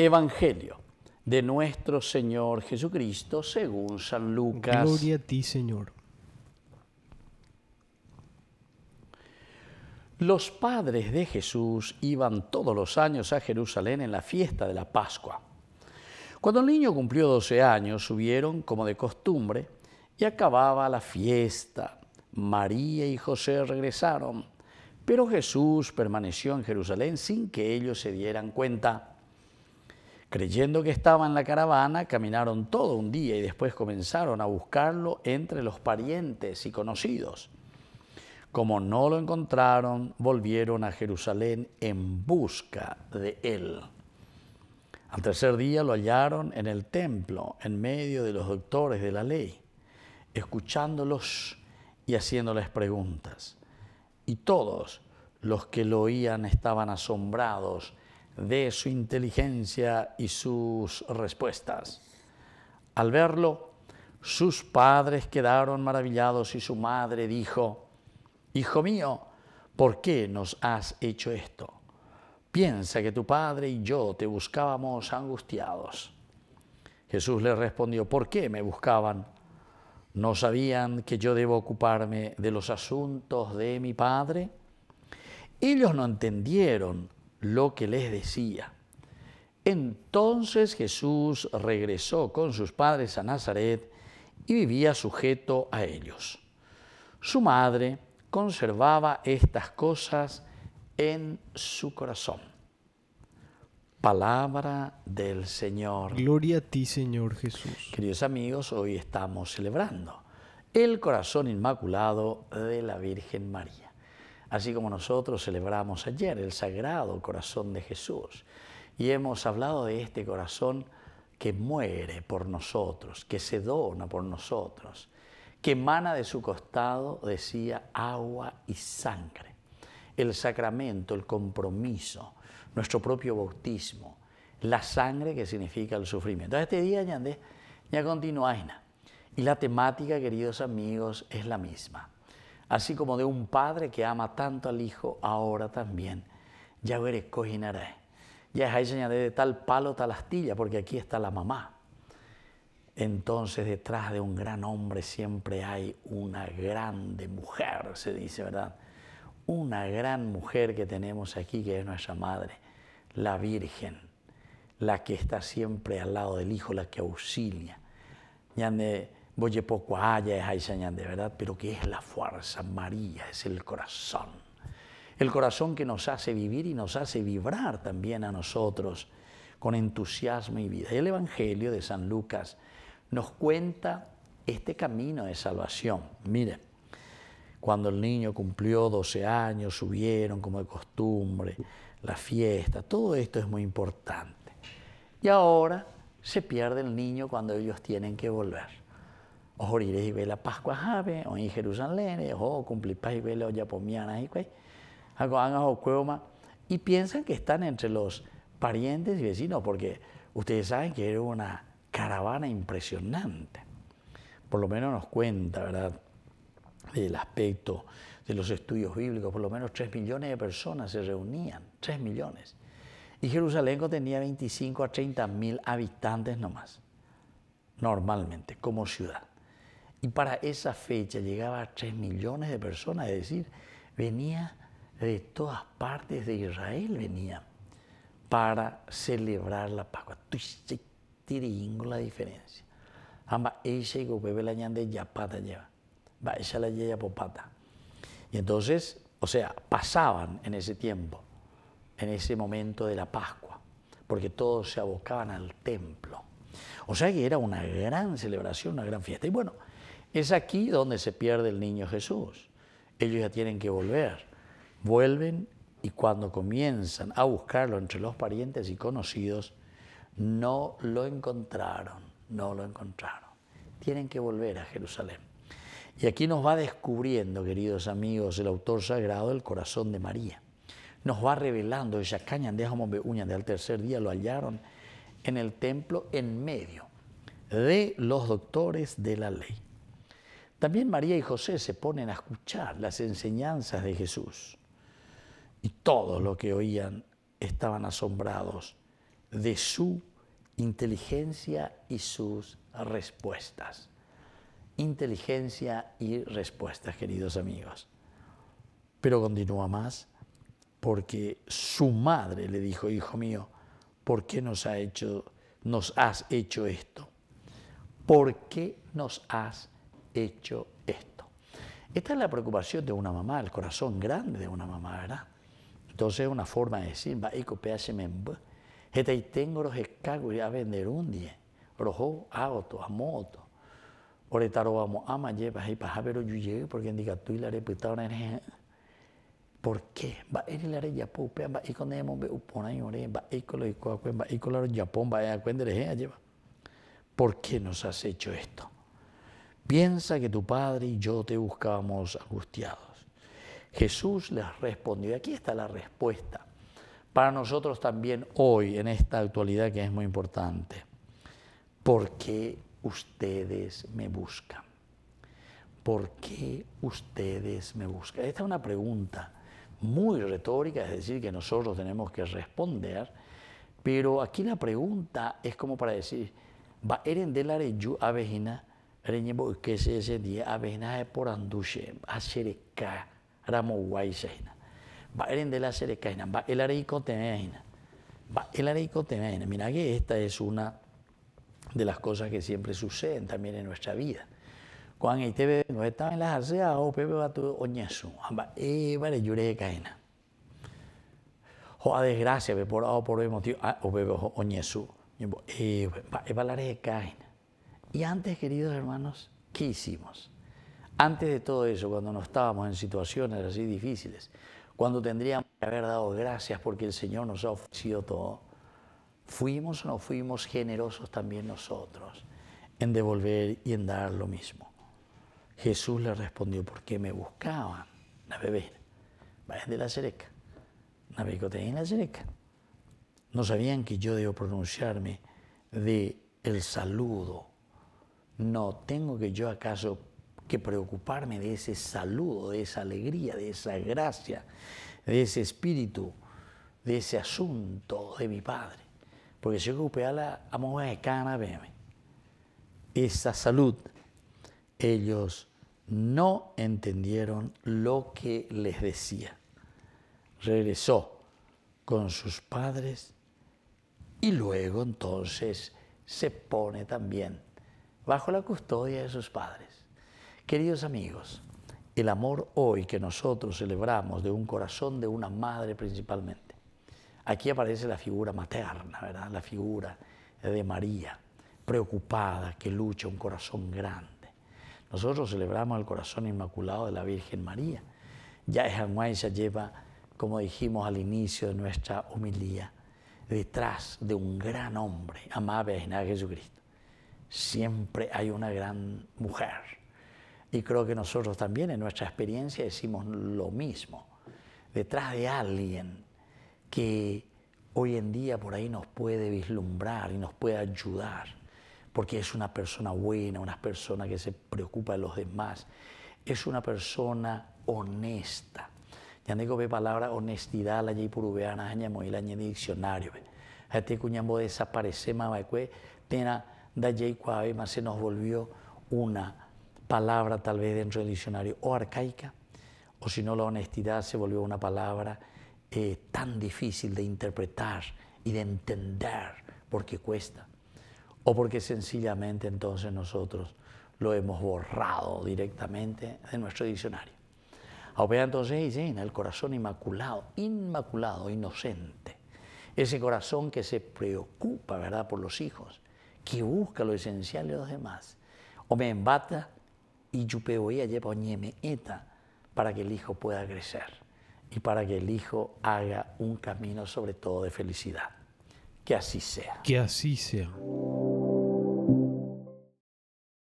Evangelio de nuestro Señor Jesucristo según San Lucas. Gloria a ti, Señor. Los padres de Jesús iban todos los años a Jerusalén en la fiesta de la Pascua. Cuando el niño cumplió 12 años, subieron, como de costumbre, y acababa la fiesta. María y José regresaron, pero Jesús permaneció en Jerusalén sin que ellos se dieran cuenta. Creyendo que estaba en la caravana, caminaron todo un día y después comenzaron a buscarlo entre los parientes y conocidos. Como no lo encontraron, volvieron a Jerusalén en busca de él. Al tercer día lo hallaron en el templo, en medio de los doctores de la ley, escuchándolos y haciéndoles preguntas. Y todos los que lo oían estaban asombrados de su inteligencia y sus respuestas. Al verlo, sus padres quedaron maravillados y su madre dijo, Hijo mío, ¿por qué nos has hecho esto? Piensa que tu padre y yo te buscábamos angustiados. Jesús le respondió, ¿por qué me buscaban? ¿No sabían que yo debo ocuparme de los asuntos de mi padre? Ellos no entendieron lo que les decía. Entonces Jesús regresó con sus padres a Nazaret y vivía sujeto a ellos. Su madre conservaba estas cosas en su corazón. Palabra del Señor. Gloria a ti, Señor Jesús. Queridos amigos, hoy estamos celebrando el corazón inmaculado de la Virgen María así como nosotros celebramos ayer el Sagrado Corazón de Jesús. Y hemos hablado de este corazón que muere por nosotros, que se dona por nosotros, que emana de su costado, decía, agua y sangre. El sacramento, el compromiso, nuestro propio bautismo, la sangre que significa el sufrimiento. este día, ya, ya continúa. Y la temática, queridos amigos, es la misma así como de un padre que ama tanto al hijo, ahora también. Ya veré, cojinaré. Ya ahí señalé de tal palo, tal astilla, porque aquí está la mamá. Entonces detrás de un gran hombre siempre hay una grande mujer, se dice, ¿verdad? Una gran mujer que tenemos aquí, que es nuestra madre, la Virgen, la que está siempre al lado del Hijo, la que auxilia. Ya de voy poco allá, es de verdad, pero que es la fuerza, María, es el corazón. El corazón que nos hace vivir y nos hace vibrar también a nosotros con entusiasmo y vida. el Evangelio de San Lucas nos cuenta este camino de salvación. Mire, cuando el niño cumplió 12 años, subieron como de costumbre, la fiesta, todo esto es muy importante. Y ahora se pierde el niño cuando ellos tienen que volver. O y vela Pascua Jave, o en Jerusalén, eh, o cumplir paz y vela o ya pomiana y pues, y piensan que están entre los parientes y vecinos, porque ustedes saben que era una caravana impresionante. Por lo menos nos cuenta, ¿verdad? El aspecto de los estudios bíblicos, por lo menos 3 millones de personas se reunían, 3 millones. Y Jerusalén tenía 25 a 30 mil habitantes nomás, normalmente, como ciudad. Y para esa fecha llegaba a 3 millones de personas, es decir, venía de todas partes de Israel, venía para celebrar la Pascua. Tiringo la diferencia. Amba ella y la ñande yapata lleva. Va ella la lleva popata. Y entonces, o sea, pasaban en ese tiempo, en ese momento de la Pascua, porque todos se abocaban al templo. O sea que era una gran celebración, una gran fiesta. Y bueno, es aquí donde se pierde el niño Jesús. Ellos ya tienen que volver. Vuelven y cuando comienzan a buscarlo entre los parientes y conocidos, no lo encontraron, no lo encontraron. Tienen que volver a Jerusalén. Y aquí nos va descubriendo, queridos amigos, el autor sagrado, el corazón de María. Nos va revelando, ella cañan, dejamos Uña, del tercer día lo hallaron en el templo en medio de los doctores de la ley. También María y José se ponen a escuchar las enseñanzas de Jesús. Y todos los que oían estaban asombrados de su inteligencia y sus respuestas. Inteligencia y respuestas, queridos amigos. Pero continúa más, porque su madre le dijo, hijo mío, ¿por qué nos, hecho, nos has hecho esto? ¿Por qué nos has hecho hecho esto. Esta es la preocupación de una mamá, el corazón grande de una mamá, ¿verdad? Entonces es una forma de decir, va y y tengo los escagos a vender un día, rojo, auto, a moto. vamos a lleva y pero yo porque indica tú y la una pues, en ¿eh?". ¿Por qué? Va a la con con con nos has hecho esto? Piensa que tu padre y yo te buscábamos angustiados. Jesús les respondió, y aquí está la respuesta, para nosotros también hoy, en esta actualidad que es muy importante. ¿Por qué ustedes me buscan? ¿Por qué ustedes me buscan? Esta es una pregunta muy retórica, es decir, que nosotros tenemos que responder, pero aquí la pregunta es como para decir, ¿va eren de la ese ese día avena por andushe asereka ramo guaisaina va eren de la serekaina va el areico temeina va el areico temeina mira que esta es una de las cosas que siempre suceden también en nuestra vida cuando ahí te no estaba en las aseas o pepe va tu oñesu ah, va e vale yure caina o a desgracia por o por motivo ah, o pepe oñesu eh, va e de caina y antes, queridos hermanos, ¿qué hicimos? Antes de todo eso, cuando no estábamos en situaciones así difíciles, cuando tendríamos que haber dado gracias porque el Señor nos ha ofrecido todo, fuimos o no fuimos generosos también nosotros en devolver y en dar lo mismo. Jesús le respondió, ¿por qué me buscaban la bebé, de la cereca, la en la cereca. No sabían que yo debo pronunciarme de el saludo no, tengo que yo acaso que preocuparme de ese saludo, de esa alegría, de esa gracia, de ese espíritu, de ese asunto de mi padre. Porque si yo ocupé a la mujer de esa salud, ellos no entendieron lo que les decía. Regresó con sus padres y luego entonces se pone también bajo la custodia de sus padres. Queridos amigos, el amor hoy que nosotros celebramos de un corazón de una madre principalmente, aquí aparece la figura materna, ¿verdad? La figura de María, preocupada, que lucha un corazón grande. Nosotros celebramos el corazón inmaculado de la Virgen María. Ya y se lleva, como dijimos al inicio de nuestra homilía, detrás de un gran hombre, amable a Jesucristo siempre hay una gran mujer. Y creo que nosotros también en nuestra experiencia decimos lo mismo. Detrás de alguien que hoy en día por ahí nos puede vislumbrar y nos puede ayudar, porque es una persona buena, una persona que se preocupa de los demás, es una persona honesta. Ya digo ve palabra honestidad la purubeana en el diccionario. Este cuñambo desaparece más Dayei más se nos volvió una palabra tal vez dentro del diccionario o arcaica, o si no la honestidad se volvió una palabra eh, tan difícil de interpretar y de entender porque cuesta, o porque sencillamente entonces nosotros lo hemos borrado directamente de nuestro diccionario. Ahora entonces en el corazón inmaculado, inmaculado, inocente, ese corazón que se preocupa, ¿verdad?, por los hijos, que busca lo esencial de los demás. O me embata y yo y lleva eta para que el hijo pueda crecer y para que el hijo haga un camino sobre todo de felicidad. Que así sea. Que así sea.